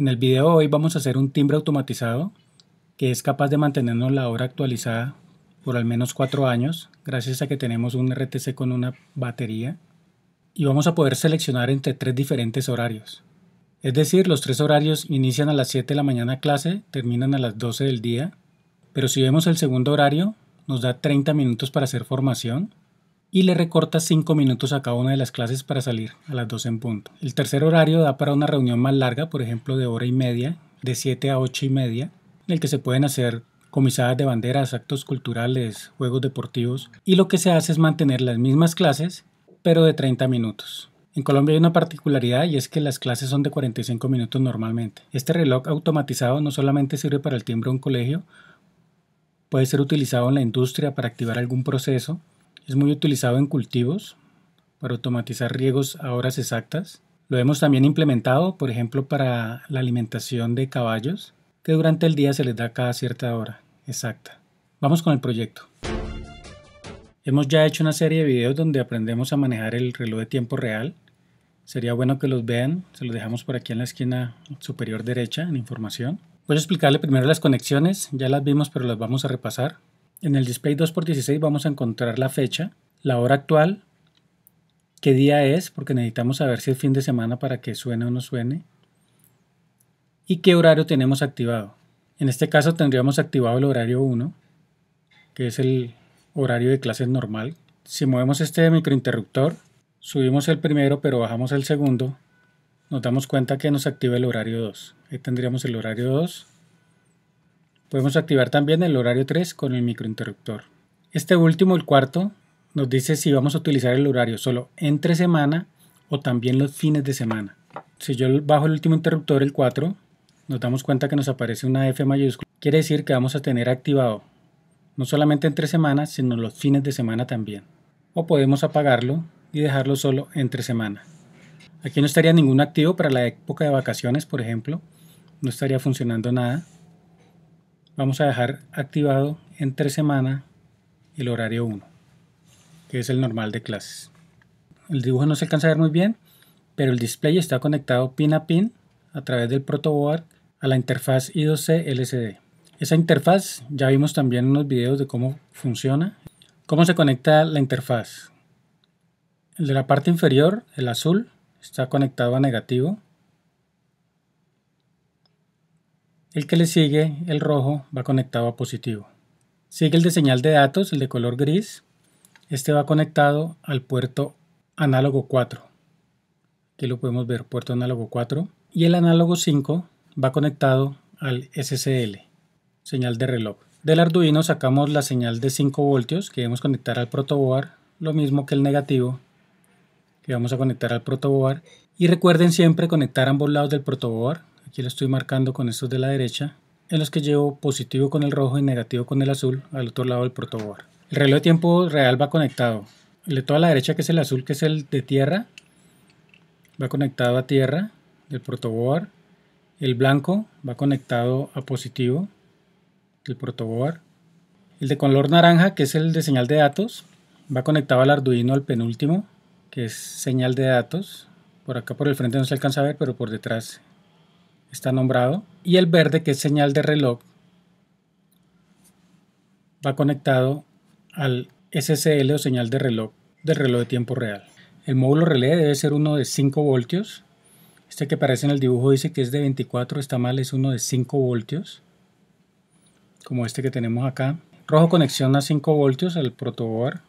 En el video de hoy vamos a hacer un timbre automatizado que es capaz de mantenernos la hora actualizada por al menos cuatro años gracias a que tenemos un RTC con una batería y vamos a poder seleccionar entre tres diferentes horarios. Es decir, los tres horarios inician a las 7 de la mañana clase, terminan a las 12 del día, pero si vemos el segundo horario, nos da 30 minutos para hacer formación y le recorta 5 minutos a cada una de las clases para salir a las 12 en punto. El tercer horario da para una reunión más larga, por ejemplo de hora y media, de 7 a 8 y media, en el que se pueden hacer comisadas de banderas, actos culturales, juegos deportivos, y lo que se hace es mantener las mismas clases, pero de 30 minutos. En Colombia hay una particularidad y es que las clases son de 45 minutos normalmente. Este reloj automatizado no solamente sirve para el timbre de un colegio, puede ser utilizado en la industria para activar algún proceso es muy utilizado en cultivos para automatizar riegos a horas exactas. Lo hemos también implementado, por ejemplo, para la alimentación de caballos, que durante el día se les da cada cierta hora exacta. Vamos con el proyecto. Hemos ya hecho una serie de videos donde aprendemos a manejar el reloj de tiempo real. Sería bueno que los vean, se los dejamos por aquí en la esquina superior derecha en información. Voy a explicarle primero las conexiones, ya las vimos pero las vamos a repasar. En el display 2x16 vamos a encontrar la fecha, la hora actual, qué día es, porque necesitamos saber si es fin de semana para que suene o no suene, y qué horario tenemos activado. En este caso tendríamos activado el horario 1, que es el horario de clases normal. Si movemos este microinterruptor, subimos el primero pero bajamos el segundo, nos damos cuenta que nos activa el horario 2. Ahí tendríamos el horario 2 Podemos activar también el horario 3 con el microinterruptor. Este último, el cuarto, nos dice si vamos a utilizar el horario solo entre semana o también los fines de semana. Si yo bajo el último interruptor, el 4, nos damos cuenta que nos aparece una F mayúscula. Quiere decir que vamos a tener activado no solamente entre semana, sino los fines de semana también. O podemos apagarlo y dejarlo solo entre semana. Aquí no estaría ningún activo para la época de vacaciones, por ejemplo. No estaría funcionando nada vamos a dejar activado entre semana el horario 1, que es el normal de clases. El dibujo no se alcanza a ver muy bien, pero el display está conectado pin a pin a través del protoboard a la interfaz I2C LCD. Esa interfaz ya vimos también en unos videos de cómo funciona, cómo se conecta la interfaz. El de la parte inferior, el azul, está conectado a negativo El que le sigue, el rojo, va conectado a positivo. Sigue el de señal de datos, el de color gris. Este va conectado al puerto análogo 4. Aquí lo podemos ver, puerto análogo 4. Y el análogo 5 va conectado al SCL, señal de reloj. Del Arduino sacamos la señal de 5 voltios que debemos conectar al protoboard, lo mismo que el negativo que vamos a conectar al protoboard. Y recuerden siempre conectar ambos lados del protoboard aquí lo estoy marcando con estos de la derecha, en los que llevo positivo con el rojo y negativo con el azul al otro lado del protoboard. El reloj de tiempo real va conectado. El de toda la derecha, que es el azul, que es el de tierra, va conectado a tierra del protoboard. El blanco va conectado a positivo del protoboard. El de color naranja, que es el de señal de datos, va conectado al Arduino al penúltimo, que es señal de datos. Por acá por el frente no se alcanza a ver, pero por detrás está nombrado, y el verde, que es señal de reloj, va conectado al SCL o señal de reloj del reloj de tiempo real. El módulo relé debe ser uno de 5 voltios. Este que aparece en el dibujo dice que es de 24, está mal, es uno de 5 voltios, como este que tenemos acá. Rojo conexión a 5 voltios al protoboard.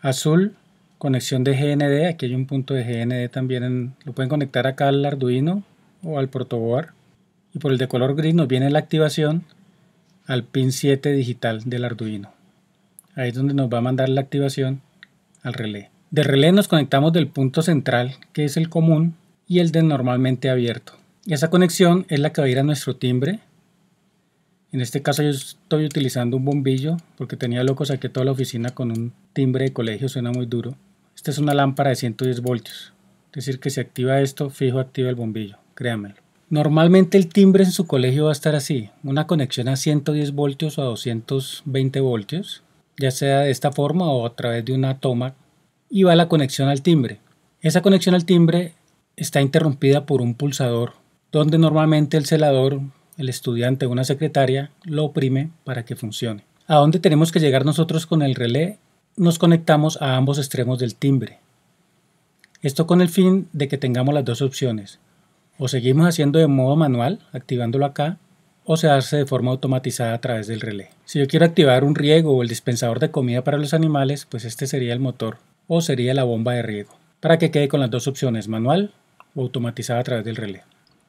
Azul conexión de GND, aquí hay un punto de GND también, lo pueden conectar acá al Arduino o al protoboard. Y por el de color gris nos viene la activación al pin 7 digital del Arduino. Ahí es donde nos va a mandar la activación al relé. De relé nos conectamos del punto central, que es el común, y el de normalmente abierto. Y esa conexión es la que va a ir a nuestro timbre. En este caso yo estoy utilizando un bombillo, porque tenía locos que toda la oficina con un timbre de colegio, suena muy duro. Esta es una lámpara de 110 voltios, es decir que si activa esto, fijo activa el bombillo créanmelo. Normalmente el timbre en su colegio va a estar así, una conexión a 110 voltios o a 220 voltios, ya sea de esta forma o a través de una toma, y va la conexión al timbre. Esa conexión al timbre está interrumpida por un pulsador, donde normalmente el celador, el estudiante o una secretaria lo oprime para que funcione. ¿A dónde tenemos que llegar nosotros con el relé? Nos conectamos a ambos extremos del timbre. Esto con el fin de que tengamos las dos opciones, o seguimos haciendo de modo manual, activándolo acá, o se hace de forma automatizada a través del relé. Si yo quiero activar un riego o el dispensador de comida para los animales, pues este sería el motor o sería la bomba de riego, para que quede con las dos opciones, manual o automatizada a través del relé.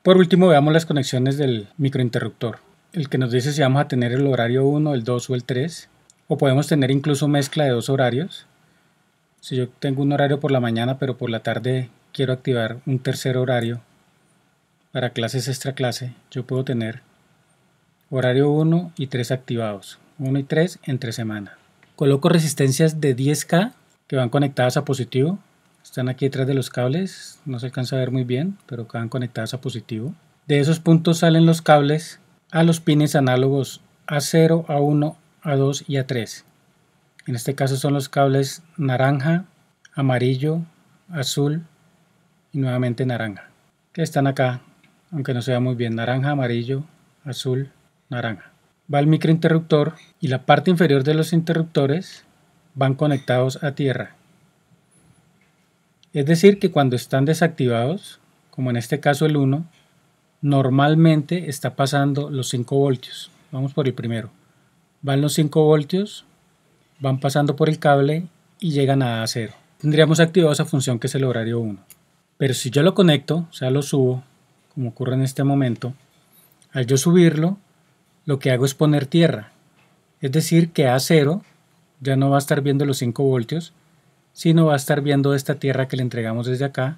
Por último, veamos las conexiones del microinterruptor, el que nos dice si vamos a tener el horario 1, el 2 o el 3, o podemos tener incluso mezcla de dos horarios. Si yo tengo un horario por la mañana, pero por la tarde quiero activar un tercer horario, para clases extra clase, yo puedo tener horario 1 y 3 activados, 1 y 3 entre semana. Coloco resistencias de 10K que van conectadas a positivo, están aquí detrás de los cables, no se alcanza a ver muy bien, pero quedan conectadas a positivo. De esos puntos salen los cables a los pines análogos A0, A1, A2 y A3. En este caso son los cables naranja, amarillo, azul y nuevamente naranja, que están acá aunque no se vea muy bien, naranja, amarillo, azul, naranja. Va el microinterruptor y la parte inferior de los interruptores van conectados a tierra. Es decir, que cuando están desactivados, como en este caso el 1, normalmente está pasando los 5 voltios. Vamos por el primero. Van los 5 voltios, van pasando por el cable y llegan a 0. Tendríamos activado esa función que es el horario 1. Pero si yo lo conecto, o sea, lo subo como ocurre en este momento, al yo subirlo, lo que hago es poner tierra. Es decir, que A0 ya no va a estar viendo los 5 voltios, sino va a estar viendo esta tierra que le entregamos desde acá,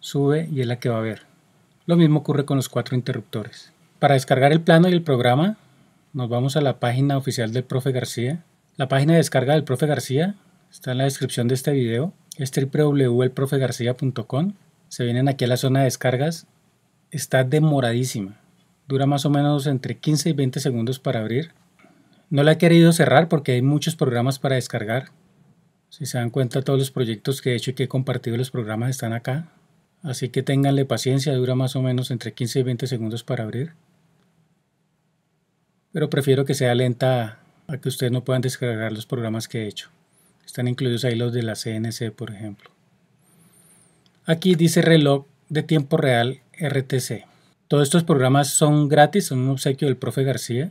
sube y es la que va a ver. Lo mismo ocurre con los cuatro interruptores. Para descargar el plano y el programa, nos vamos a la página oficial del Profe García. La página de descarga del Profe García está en la descripción de este video. Es www.elprofegarcia.com. Se vienen aquí a la zona de descargas está demoradísima. Dura más o menos entre 15 y 20 segundos para abrir. No la he querido cerrar porque hay muchos programas para descargar. Si se dan cuenta, todos los proyectos que he hecho y que he compartido los programas están acá. Así que ténganle paciencia, dura más o menos entre 15 y 20 segundos para abrir. Pero prefiero que sea lenta a que ustedes no puedan descargar los programas que he hecho. Están incluidos ahí los de la CNC, por ejemplo. Aquí dice reloj de tiempo real RTC. Todos estos programas son gratis, son un obsequio del profe García,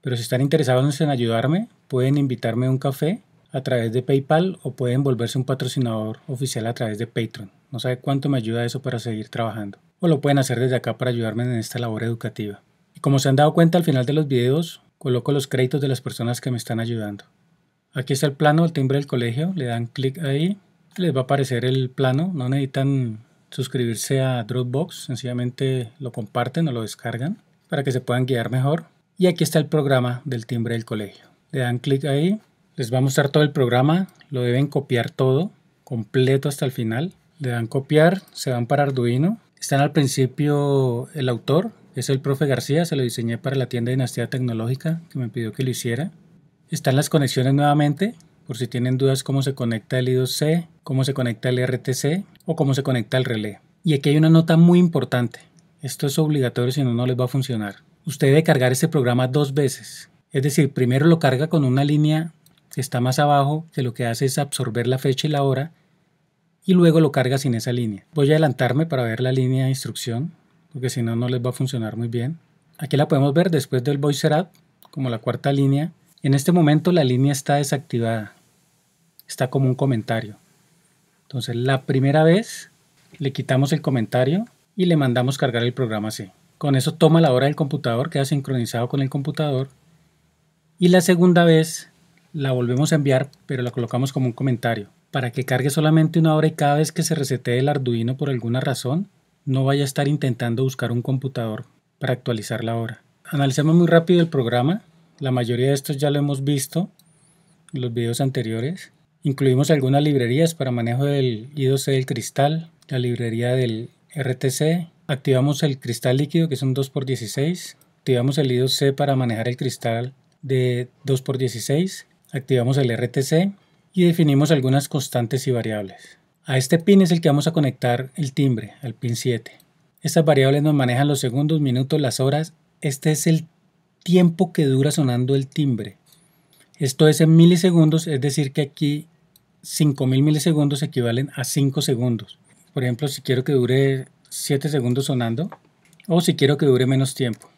pero si están interesados en ayudarme, pueden invitarme a un café a través de PayPal o pueden volverse un patrocinador oficial a través de Patreon. No sabe cuánto me ayuda eso para seguir trabajando. O lo pueden hacer desde acá para ayudarme en esta labor educativa. Y como se han dado cuenta al final de los videos, coloco los créditos de las personas que me están ayudando. Aquí está el plano, el timbre del colegio, le dan clic ahí, les va a aparecer el plano, no necesitan suscribirse a Dropbox, sencillamente lo comparten o lo descargan para que se puedan guiar mejor. Y aquí está el programa del timbre del colegio. Le dan clic ahí, les va a mostrar todo el programa, lo deben copiar todo, completo hasta el final. Le dan copiar, se van para Arduino. Están al principio el autor, es el profe García, se lo diseñé para la tienda de Dinastía Tecnológica que me pidió que lo hiciera. Están las conexiones nuevamente, por si tienen dudas cómo se conecta el I2C, cómo se conecta el RTC o cómo se conecta el relé. Y aquí hay una nota muy importante. Esto es obligatorio si no, no les va a funcionar. Usted debe cargar este programa dos veces. Es decir, primero lo carga con una línea que está más abajo, que lo que hace es absorber la fecha y la hora, y luego lo carga sin esa línea. Voy a adelantarme para ver la línea de instrucción, porque si no, no les va a funcionar muy bien. Aquí la podemos ver después del voice setup, como la cuarta línea. En este momento la línea está desactivada está como un comentario. Entonces la primera vez le quitamos el comentario y le mandamos cargar el programa así. Con eso toma la hora del computador, queda sincronizado con el computador. Y la segunda vez la volvemos a enviar, pero la colocamos como un comentario, para que cargue solamente una hora y cada vez que se resetee el Arduino por alguna razón, no vaya a estar intentando buscar un computador para actualizar la hora. Analicemos muy rápido el programa. La mayoría de estos ya lo hemos visto en los videos anteriores. Incluimos algunas librerías para manejo del I2C del cristal, la librería del RTC. Activamos el cristal líquido, que es un 2x16. Activamos el I2C para manejar el cristal de 2x16. Activamos el RTC y definimos algunas constantes y variables. A este pin es el que vamos a conectar el timbre, al pin 7. Estas variables nos manejan los segundos, minutos, las horas. Este es el tiempo que dura sonando el timbre. Esto es en milisegundos, es decir que aquí 5000 milisegundos equivalen a 5 segundos. Por ejemplo, si quiero que dure 7 segundos sonando o si quiero que dure menos tiempo.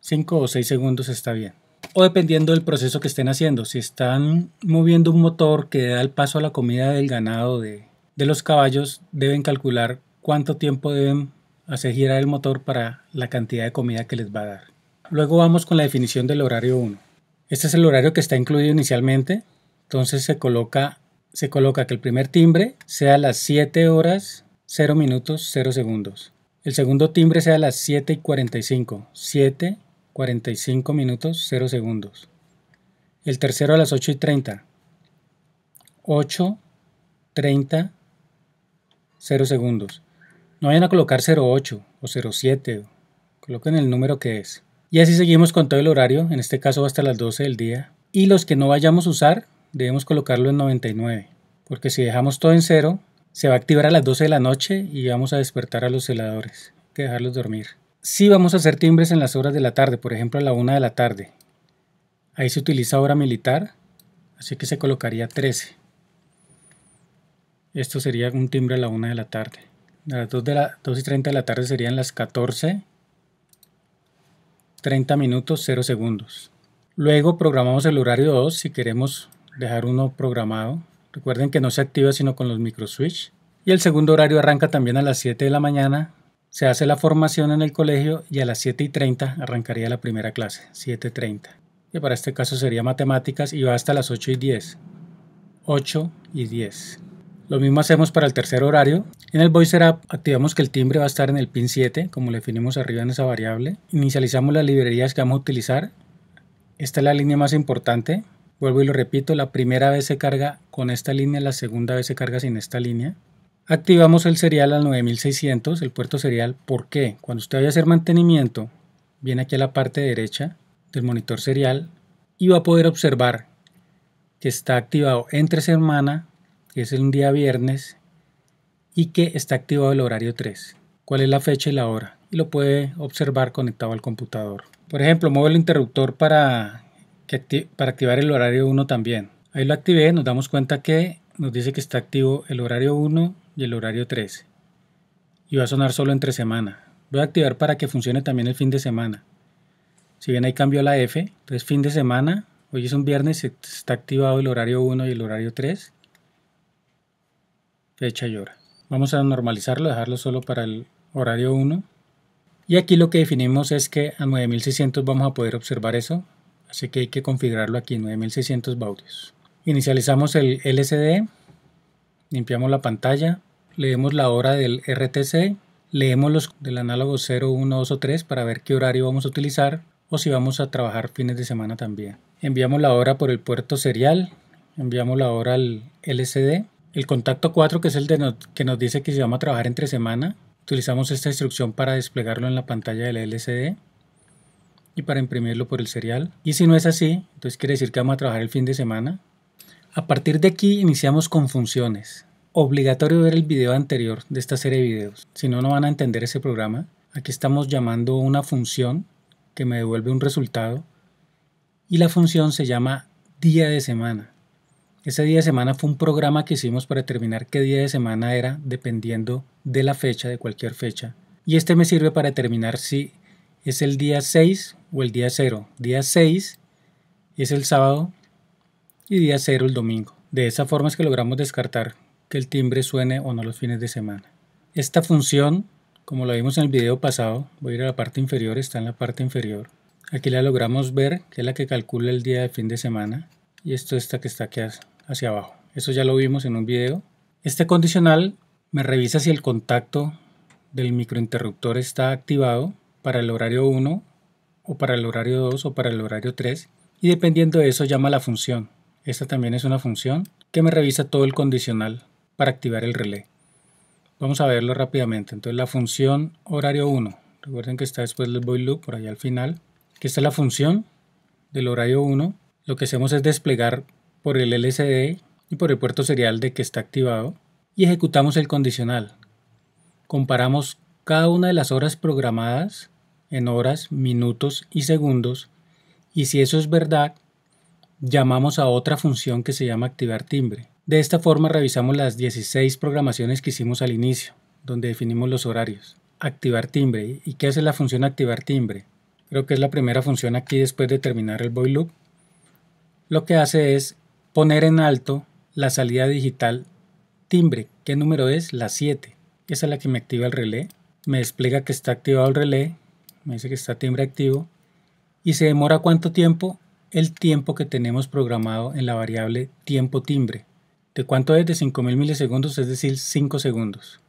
5 o 6 segundos está bien. O dependiendo del proceso que estén haciendo. Si están moviendo un motor que da el paso a la comida del ganado de, de los caballos, deben calcular cuánto tiempo deben hacer girar el motor para la cantidad de comida que les va a dar. Luego vamos con la definición del horario 1. Este es el horario que está incluido inicialmente. Entonces se coloca se coloca que el primer timbre sea a las 7 horas 0 minutos 0 segundos. El segundo timbre sea a las 7 y 45, 7, 45 minutos 0 segundos. El tercero a las 8 y 30, 8, 30, 0 segundos. No vayan a colocar 08 o 07, coloquen el número que es. Y así seguimos con todo el horario, en este caso hasta las 12 del día. Y los que no vayamos a usar, debemos colocarlo en 99, porque si dejamos todo en cero, se va a activar a las 12 de la noche y vamos a despertar a los celadores, hay que dejarlos dormir. Si vamos a hacer timbres en las horas de la tarde, por ejemplo a la 1 de la tarde, ahí se utiliza hora militar, así que se colocaría 13. Esto sería un timbre a la 1 de la tarde. A las 2, de la, 2 y 30 de la tarde serían las 14, 30 minutos, 0 segundos. Luego programamos el horario 2 si queremos dejar uno programado. Recuerden que no se activa sino con los microswitch. Y el segundo horario arranca también a las 7 de la mañana. Se hace la formación en el colegio y a las 7 y 30 arrancaría la primera clase, 7.30. Que para este caso sería matemáticas y va hasta las 8 y 10. 8 y 10. Lo mismo hacemos para el tercer horario. En el Voice App activamos que el timbre va a estar en el pin 7, como le definimos arriba en esa variable. Inicializamos las librerías que vamos a utilizar. Esta es la línea más importante, Vuelvo y lo repito, la primera vez se carga con esta línea, la segunda vez se carga sin esta línea. Activamos el serial al 9600, el puerto serial. ¿Por qué? Cuando usted vaya a hacer mantenimiento, viene aquí a la parte derecha del monitor serial y va a poder observar que está activado entre semana, que es un día viernes, y que está activado el horario 3. ¿Cuál es la fecha y la hora? Y lo puede observar conectado al computador. Por ejemplo, muevo el interruptor para para activar el horario 1 también. Ahí lo activé, nos damos cuenta que nos dice que está activo el horario 1 y el horario 3. Y va a sonar solo entre semana. Voy a activar para que funcione también el fin de semana. Si bien ahí cambió la F, entonces fin de semana, hoy es un viernes, está activado el horario 1 y el horario 3. Fecha y hora. Vamos a normalizarlo, dejarlo solo para el horario 1. Y aquí lo que definimos es que a 9600 vamos a poder observar eso, así que hay que configurarlo aquí, 9600 baudios. Inicializamos el LCD, limpiamos la pantalla, leemos la hora del RTC, leemos los del análogo 0, 1, 2 o 3 para ver qué horario vamos a utilizar o si vamos a trabajar fines de semana también. Enviamos la hora por el puerto serial, enviamos la hora al LCD. El contacto 4, que es el de que nos dice que si vamos a trabajar entre semana, utilizamos esta instrucción para desplegarlo en la pantalla del LCD y para imprimirlo por el serial. Y si no es así, entonces quiere decir que vamos a trabajar el fin de semana. A partir de aquí iniciamos con funciones. Obligatorio ver el video anterior de esta serie de videos, si no, no van a entender ese programa. Aquí estamos llamando una función que me devuelve un resultado y la función se llama día de semana. Ese día de semana fue un programa que hicimos para determinar qué día de semana era dependiendo de la fecha, de cualquier fecha. Y este me sirve para determinar si es el día 6 o el día 0. Día 6 es el sábado y día 0 el domingo. De esa forma es que logramos descartar que el timbre suene o no los fines de semana. Esta función, como la vimos en el video pasado, voy a ir a la parte inferior, está en la parte inferior. Aquí la logramos ver, que es la que calcula el día de fin de semana. Y esto esta que está aquí hacia abajo. Eso ya lo vimos en un video. Este condicional me revisa si el contacto del microinterruptor está activado para el horario 1 o para el horario 2 o para el horario 3 y dependiendo de eso llama la función. Esta también es una función que me revisa todo el condicional para activar el relé. Vamos a verlo rápidamente. Entonces la función horario 1, recuerden que está después del void loop por allá al final, que está la función del horario 1. Lo que hacemos es desplegar por el LCD y por el puerto serial de que está activado y ejecutamos el condicional. Comparamos cada una de las horas programadas en horas, minutos y segundos, y si eso es verdad, llamamos a otra función que se llama activar timbre. De esta forma revisamos las 16 programaciones que hicimos al inicio, donde definimos los horarios. Activar timbre. ¿Y qué hace la función activar timbre? Creo que es la primera función aquí después de terminar el boy loop. Lo que hace es poner en alto la salida digital timbre. ¿Qué número es? La 7. Esa es la que me activa el relé. Me despliega que está activado el relé me dice que está timbre activo, y se demora cuánto tiempo el tiempo que tenemos programado en la variable tiempo timbre. ¿De cuánto es? De 5000 milisegundos, es decir, 5 segundos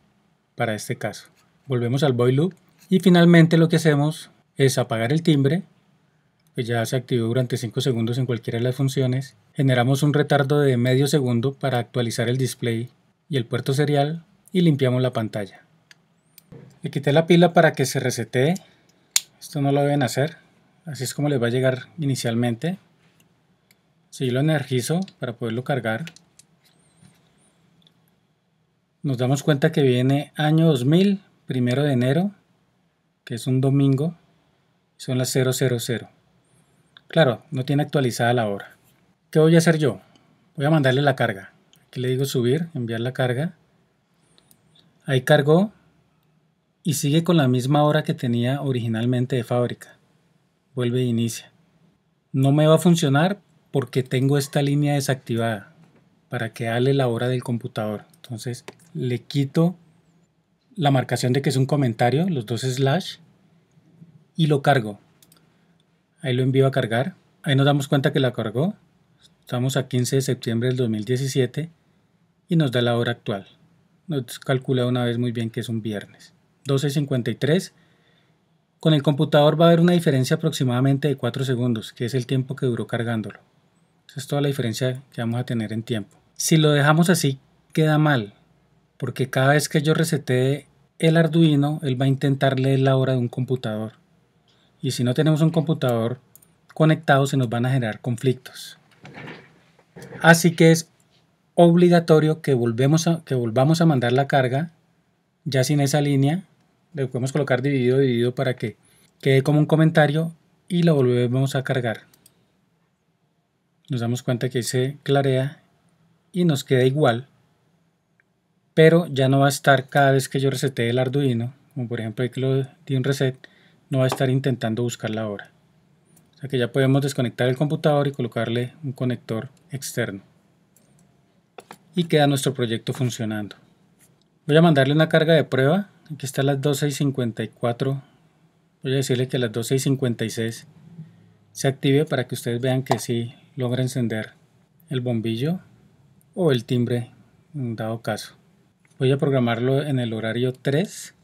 para este caso. Volvemos al void loop y finalmente lo que hacemos es apagar el timbre, que ya se activó durante 5 segundos en cualquiera de las funciones. Generamos un retardo de medio segundo para actualizar el display y el puerto serial y limpiamos la pantalla. Le quité la pila para que se resetee esto no lo deben hacer. Así es como les va a llegar inicialmente. Si lo energizo para poderlo cargar, nos damos cuenta que viene año 2000, primero de enero, que es un domingo, son las 000. Claro, no tiene actualizada la hora. ¿Qué voy a hacer yo? Voy a mandarle la carga. Aquí le digo subir, enviar la carga. Ahí cargó y sigue con la misma hora que tenía originalmente de fábrica. Vuelve e inicia. No me va a funcionar porque tengo esta línea desactivada para que ale la hora del computador. Entonces le quito la marcación de que es un comentario, los dos slash, y lo cargo. Ahí lo envío a cargar. Ahí nos damos cuenta que la cargó. Estamos a 15 de septiembre del 2017 y nos da la hora actual. Nos calcula una vez muy bien que es un viernes. 12.53, con el computador va a haber una diferencia aproximadamente de 4 segundos, que es el tiempo que duró cargándolo. Esa es toda la diferencia que vamos a tener en tiempo. Si lo dejamos así, queda mal, porque cada vez que yo resetee el Arduino, él va a intentar leer la hora de un computador. Y si no tenemos un computador conectado, se nos van a generar conflictos. Así que es obligatorio que, volvemos a, que volvamos a mandar la carga ya sin esa línea le podemos colocar dividido, dividido para que quede como un comentario y lo volvemos a cargar. Nos damos cuenta que se clarea y nos queda igual, pero ya no va a estar cada vez que yo resete el Arduino, como por ejemplo que lo di un reset, no va a estar intentando buscar la hora. O sea que ya podemos desconectar el computador y colocarle un conector externo. Y queda nuestro proyecto funcionando. Voy a mandarle una carga de prueba Aquí está a las 12 y 54. Voy a decirle que las 12 y 56 se active para que ustedes vean que sí logra encender el bombillo o el timbre en dado caso. Voy a programarlo en el horario 3.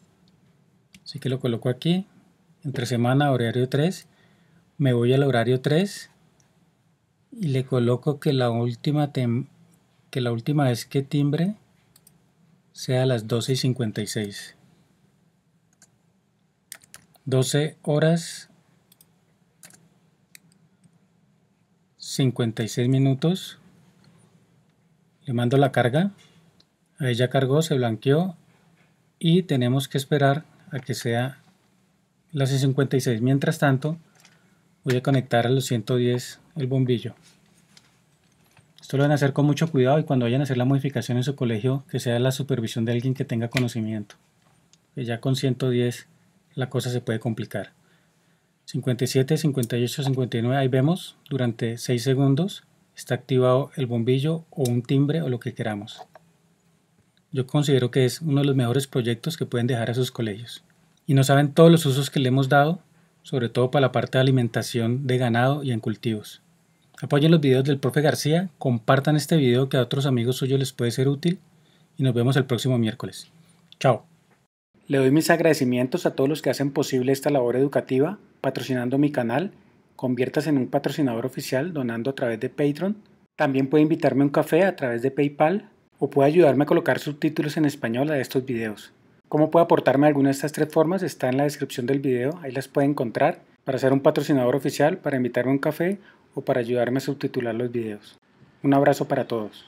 Así que lo coloco aquí. Entre semana, horario 3. Me voy al horario 3 y le coloco que la última, que la última vez que timbre sea a las 12 y 56. 12 horas 56 minutos. Le mando la carga. Ahí ya cargó, se blanqueó y tenemos que esperar a que sea las 56. Mientras tanto, voy a conectar a los 110 el bombillo. Esto lo van a hacer con mucho cuidado y cuando vayan a hacer la modificación en su colegio, que sea la supervisión de alguien que tenga conocimiento. Pues ya con 110 la cosa se puede complicar. 57, 58, 59, ahí vemos, durante 6 segundos está activado el bombillo o un timbre o lo que queramos. Yo considero que es uno de los mejores proyectos que pueden dejar a sus colegios. Y no saben todos los usos que le hemos dado, sobre todo para la parte de alimentación de ganado y en cultivos. Apoyen los videos del profe García, compartan este video que a otros amigos suyos les puede ser útil y nos vemos el próximo miércoles. Chao. Le doy mis agradecimientos a todos los que hacen posible esta labor educativa, patrocinando mi canal, Conviértase en un patrocinador oficial donando a través de Patreon. También puede invitarme a un café a través de PayPal o puede ayudarme a colocar subtítulos en español a estos videos. Cómo puede aportarme alguna de estas tres formas está en la descripción del video, ahí las puede encontrar para ser un patrocinador oficial, para invitarme a un café o para ayudarme a subtitular los videos. Un abrazo para todos.